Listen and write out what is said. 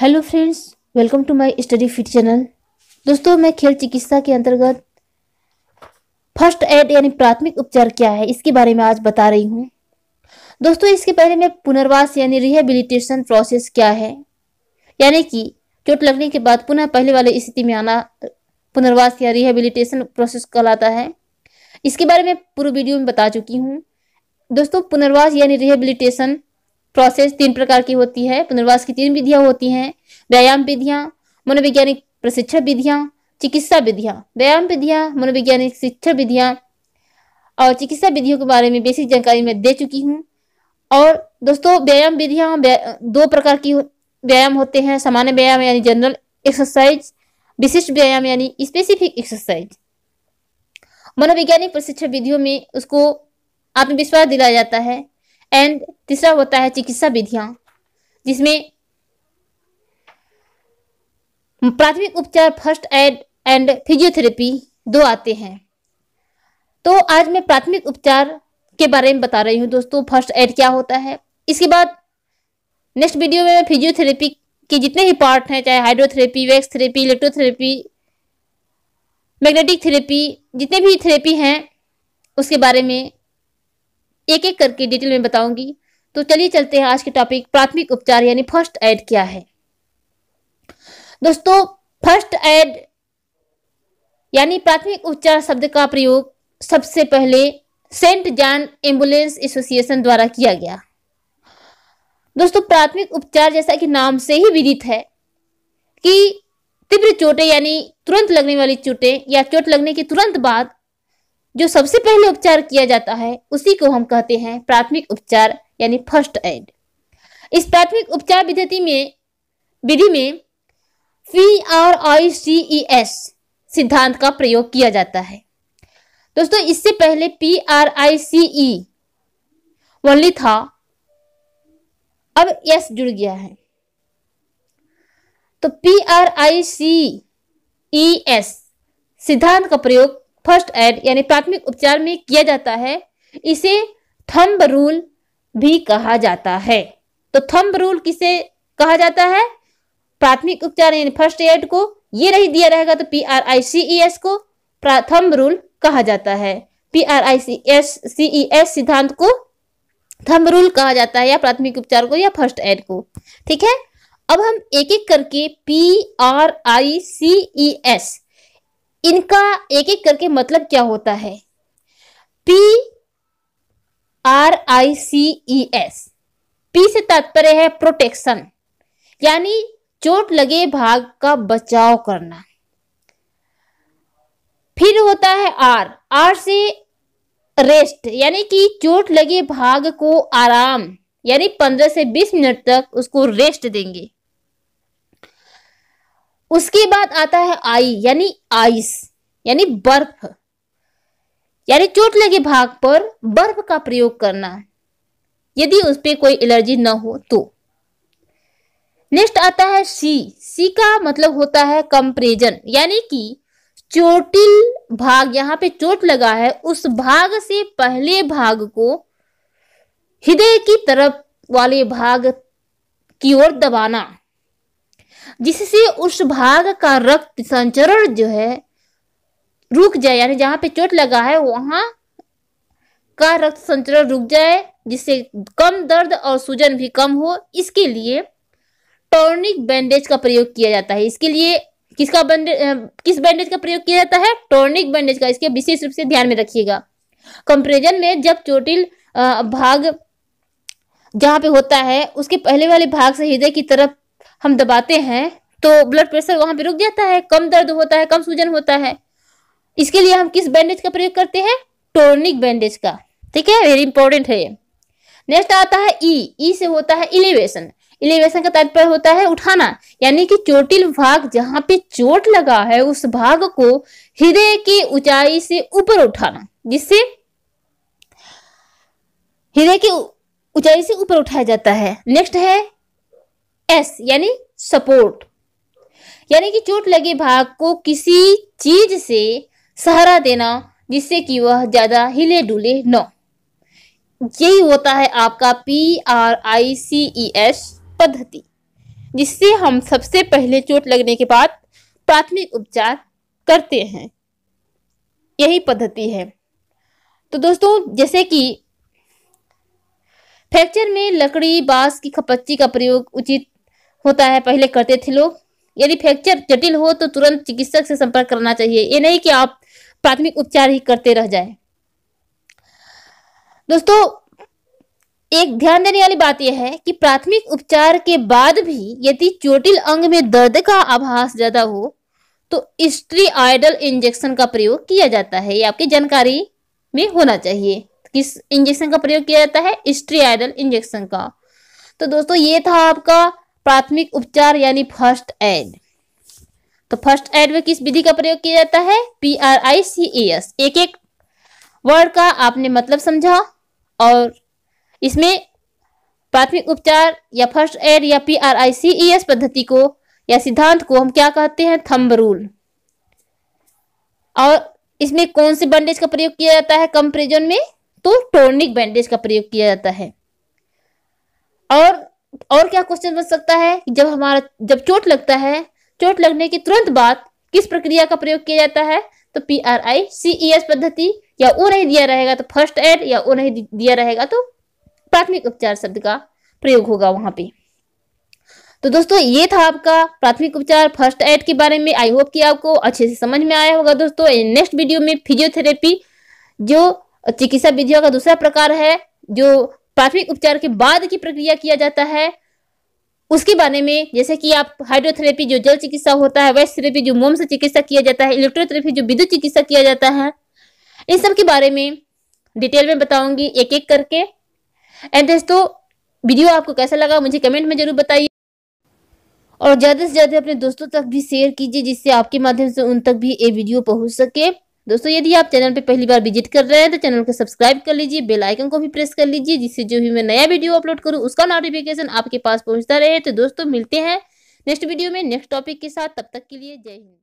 Hello friends welcome to my study fit channel दोस्तों मैं खेल चिकित्सा के अंतर्गत फर्स्ट एड यानी प्राथमिक उपचार क्या है इसके बारे में आज बता रही हूँ दोस्तों इसके पहले मैं पुनर्वास यानी रिहेबिलिटेशन प्रोसेस क्या है यानी कि चोट लगने के बाद पुनः पहले वाले स्थिति में आना पुनर्वास या रिहेबिलिटेशन प्रोसेस कहलाता है इसके बारे में पूर्व वीडियो में बता चुकी हूँ दोस्तों पुनर्वास यानी रिहेबिलिटेशन प्रोसेस तीन प्रकार की होती है पुनर्वास की तीन विधियां होती हैं व्यायाम विधियां मनोवैज्ञानिक प्रशिक्षण विधियां चिकित्सा विधियां व्यायाम विधियां मनोवैज्ञानिक शिक्षा विधियां और चिकित्सा विधियों के बारे में बेसिक जानकारी मैं दे चुकी हूँ और दोस्तों व्यायाम विधियां दो प्रकार की व्यायाम होते हैं सामान्य व्यायाम यानी जनरल एक्सरसाइज विशिष्ट व्यायाम यानी स्पेसिफिक एक्सरसाइज मनोवैज्ञानिक प्रशिक्षण विधियों में उसको आत्मविश्वास दिलाया जाता है एंड तीसरा होता है चिकित्सा विधियाँ जिसमें प्राथमिक उपचार फर्स्ट एड एंड फिजियोथेरेपी दो आते हैं तो आज मैं प्राथमिक उपचार के बारे में बता रही हूँ दोस्तों फर्स्ट एड क्या होता है इसके बाद नेक्स्ट वीडियो में मैं फिजियोथेरेपी के जितने भी पार्ट हैं चाहे hydrotherapy wax therapy electrotherapy magnetic therapy जितने भी थेरेपी हैं उसके बारे में एक एक करके डिटेल में बताऊंगी तो चलिए चलते हैं आज के टॉपिक प्राथमिक उपचार यानी फर्स्ट एड क्या है दोस्तों फर्स्ट एड यानी प्राथमिक उपचार शब्द का प्रयोग सबसे पहले सेंट जॉन एम्बुलेंस एसोसिएशन द्वारा किया गया दोस्तों प्राथमिक उपचार जैसा कि नाम से ही विदित है कि तीव्र चोटें यानी तुरंत लगने वाली चोटें या चोट लगने के तुरंत बाद जो सबसे पहले उपचार किया जाता है उसी को हम कहते हैं प्राथमिक उपचार यानी फर्स्ट एड इस प्राथमिक उपचार विधि में विधि में P R I C E S सिद्धांत का प्रयोग किया जाता है दोस्तों इससे पहले P R I C E only था अब एस जुड़ गया है तो P R I C E S सिद्धांत का प्रयोग फर्स्ट एड यानी प्राथमिक उपचार में किया जाता है इसे थम्ब रूल भी कहा जाता है तो थम्ब रूल किसे कहा जाता है प्राथमिक उपचार यानी फर्स्ट एड को ये नहीं दिया रहेगा तो P R I C E S को प्राथम रूल कहा जाता है P R I C S C E S सिद्धांत को थम्ब रूल कहा जाता है या प्राथमिक उपचार को या फर्स्ट एड को ठीक है अब हम एक एक करके P R I C E S इनका एक एक करके मतलब क्या होता है P R I C E S P से तात्पर्य है प्रोटेक्शन यानी चोट लगे भाग का बचाव करना फिर होता है आर आर से रेस्ट यानी कि चोट लगे भाग को आराम यानी पंद्रह से बीस मिनट तक उसको रेस्ट देंगे उसके बाद आता है आई यानी आइस यानी बर्फ यानी चोट लगे भाग पर बर्फ का प्रयोग करना यदि उस पर कोई एलर्जी न हो तो नेक्स्ट आता है सी सी का मतलब होता है कंप्रेजन यानी कि चोटिल भाग यहाँ पे चोट लगा है उस भाग से पहले भाग को हृदय की तरफ वाले भाग की ओर दबाना जिससे उस भाग का रक्त संचरण जो है रुक जाए यानी जहां पे चोट लगा है वहां का रक्त संचरण रुक जाए जिससे कम दर्द और सूजन भी कम हो इसके लिए टॉर्निक बैंडेज का प्रयोग किया जाता है इसके लिए किसका बैंडेज किस बैंडेज का प्रयोग किया जाता है टॉर्निक बैंडेज का इसके विशेष रूप से ध्यान में रखिएगा कंपेरिजन में जब चोटिल भाग जहां पे होता है उसके पहले वाले भाग से हृदय की तरफ हम दबाते हैं तो ब्लड प्रेशर वहां पे रुक जाता है कम दर्द होता है कम सूजन होता है इसके लिए हम किस बैंडेज का प्रयोग करते हैं टोनिक बैंडेज का ठीक है वेरी इंपॉर्टेंट है ये नेक्स्ट आता है ई e। ई e से होता है इलिवेशन इलिवेशन का तात्पर्य होता है उठाना यानी कि चोटिल भाग जहां पे चोट लगा है उस भाग को हृदय की ऊंचाई से ऊपर उठाना जिससे हृदय की ऊंचाई से ऊपर उठाया जाता है नेक्स्ट है एस यानी सपोर्ट यानी कि चोट लगे भाग को किसी चीज से सहारा देना जिससे कि वह ज्यादा हिले डुले न यही होता है आपका P R I C E S पद्धति जिससे हम सबसे पहले चोट लगने के बाद प्राथमिक उपचार करते हैं यही पद्धति है तो दोस्तों जैसे कि फ्रैक्चर में लकड़ी बांस की खपच्ची का प्रयोग उचित होता है पहले करते थे लोग यदि फ्रैक्चर जटिल हो तो तुरंत चिकित्सक से संपर्क करना चाहिए ये नहीं कि आप प्राथमिक उपचार ही करते रह जाए दोस्तों एक ध्यान देने वाली बात यह है कि प्राथमिक उपचार के बाद भी यदि चोटिल अंग में दर्द का आभास ज्यादा हो तो स्ट्री आइडल इंजेक्शन का प्रयोग किया जाता है ये आपकी जानकारी में होना चाहिए किस इंजेक्शन का प्रयोग किया जाता है स्ट्री आइडल इंजेक्शन का तो दोस्तों ये था आपका प्राथमिक उपचार यानी फर्स्ट एड तो फर्स्ट एड में किस विधि का प्रयोग किया जाता है P R I C A e S एक एक वर्ड का आपने मतलब समझा और इसमें प्राथमिक उपचार या फर्स्ट एड या P R I C E S पद्धति को या सिद्धांत को हम क्या कहते हैं थंब रूल और इसमें कौन से बैंडेज का प्रयोग किया जाता है कंपेरिजन में तो टोनिक बैंडेज का प्रयोग किया जाता है और और क्या क्वेश्चन बन सकता है जब हमारा जब चोट लगता है चोट लगने के तुरंत बाद किस प्रक्रिया का प्रयोग किया जाता है तो P R I C E S पद्धति या वो नहीं दिया रहेगा तो फर्स्ट एड या वो नहीं दिया रहेगा तो प्राथमिक उपचार शब्द का प्रयोग होगा वहां पे तो दोस्तों ये था आपका प्राथमिक उपचार फर्स्ट एड के बारे में आई होप कि आपको अच्छे से समझ में आया होगा दोस्तों नेक्स्ट वीडियो में फिजियोथेरेपी जो चिकित्सा विधियों का दूसरा प्रकार है जो प्राथमिक उपचार के बाद की प्रक्रिया किया जाता है उसके बारे में जैसे कि आप हाइड्रोथेरेपी जो जल चिकित्सा होता है वेस्ट थेरेपी जो मोम से चिकित्सा किया जाता है इलेक्ट्रोथेरेपी जो विद्युत चिकित्सा किया जाता है इन सब के बारे में डिटेल में बताऊंगी एक एक करके एंड दोस्तों वीडियो आपको कैसा लगा मुझे कमेंट में जरूर बताइए और ज़्यादा से ज़्यादा अपने दोस्तों तक भी शेयर कीजिए जिससे आपके माध्यम से उन तक भी ये वीडियो पहुंच सके दोस्तों यदि आप चैनल पर पहली बार विजिट कर रहे हैं तो चैनल को सब्सक्राइब कर लीजिए बेल आइकन को भी प्रेस कर लीजिए जिससे जो भी मैं नया वीडियो अपलोड करूँ उसका नोटिफिकेशन आपके पास पहुँचता रहे तो दोस्तों मिलते हैं नेक्स्ट वीडियो में नेक्स्ट टॉपिक के साथ तब तक के लिए जय हिंद